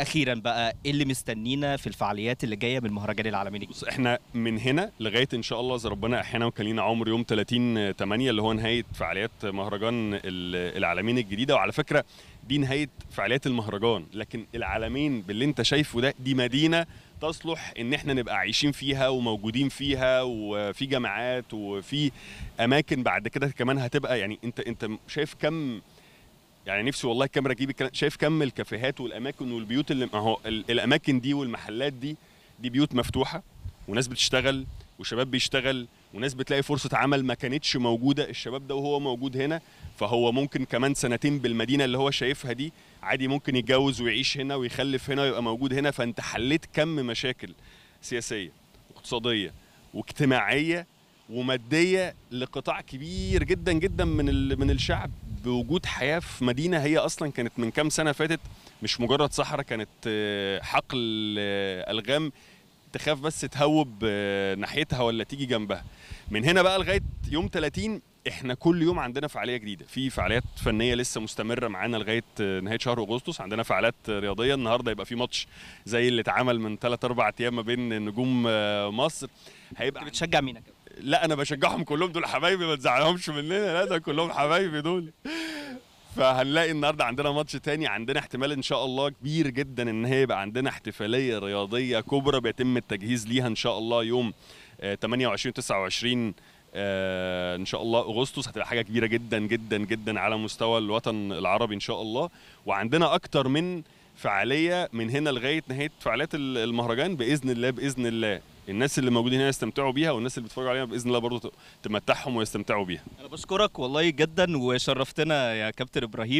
اخيرا بقى ايه اللي مستنينا في الفعاليات اللي جايه من مهرجان العالمي بص احنا من هنا لغايه ان شاء الله اذا ربنا احيانا وكلينا عمر يوم 30 8 اللي هو نهايه فعاليات مهرجان العالمين الجديده وعلى فكره دي نهايه فعاليات المهرجان لكن العالمين باللي انت شايفه ده دي مدينه تصلح ان احنا نبقى عايشين فيها وموجودين فيها وفي جامعات وفي اماكن بعد كده كمان هتبقى يعني انت انت شايف كم يعني نفسي والله الكاميرا تجيب شايف كم الكافيهات والاماكن والبيوت اللي ما هو الاماكن دي والمحلات دي دي بيوت مفتوحه وناس بتشتغل وشباب بيشتغل وناس بتلاقي فرصه عمل ما كانتش موجوده الشباب ده وهو موجود هنا فهو ممكن كمان سنتين بالمدينه اللي هو شايفها دي عادي ممكن يتجوز ويعيش هنا ويخلف هنا ويبقى موجود هنا فانت حليت كم مشاكل سياسيه واقتصاديه واجتماعيه وماديه لقطاع كبير جدا جدا من من الشعب بوجود حياه في مدينه هي اصلا كانت من كام سنه فاتت مش مجرد صحراء كانت آه، حقل آه، الغام تخاف بس تهوب آه، ناحيتها ولا تيجي جنبها من هنا بقى لغايه يوم 30 احنا كل يوم عندنا فعاليه جديده في فعاليات فنيه لسه مستمره معانا لغايه نهايه شهر اغسطس عندنا فعاليات رياضيه النهارده يبقى في ماتش زي اللي اتعمل من 3 4 ايام ما بين نجوم آه، مصر هيبقى بتشجع مين لا انا بشجعهم كلهم دول حبايبي ما تزعلهمش مننا لا ده كلهم حبايبي دول فهنلاقي النهارده عندنا ماتش تاني عندنا احتمال ان شاء الله كبير جدا ان هي يبقى عندنا احتفاليه رياضيه كبرى بيتم التجهيز ليها ان شاء الله يوم 28 آه، 29 آه، ان شاء الله اغسطس هتبقى حاجه كبيره جدا جدا جدا على مستوى الوطن العربي ان شاء الله وعندنا اكتر من فعاليه من هنا لغايه نهايه فعاليات المهرجان باذن الله باذن الله الناس اللي موجودين هنا يستمتعوا بيها والناس اللي بيتفرجوا علينا باذن الله برضه تمتعهم ويستمتعوا بيها. انا بشكرك والله جدا وشرفتنا يا كابتن ابراهيم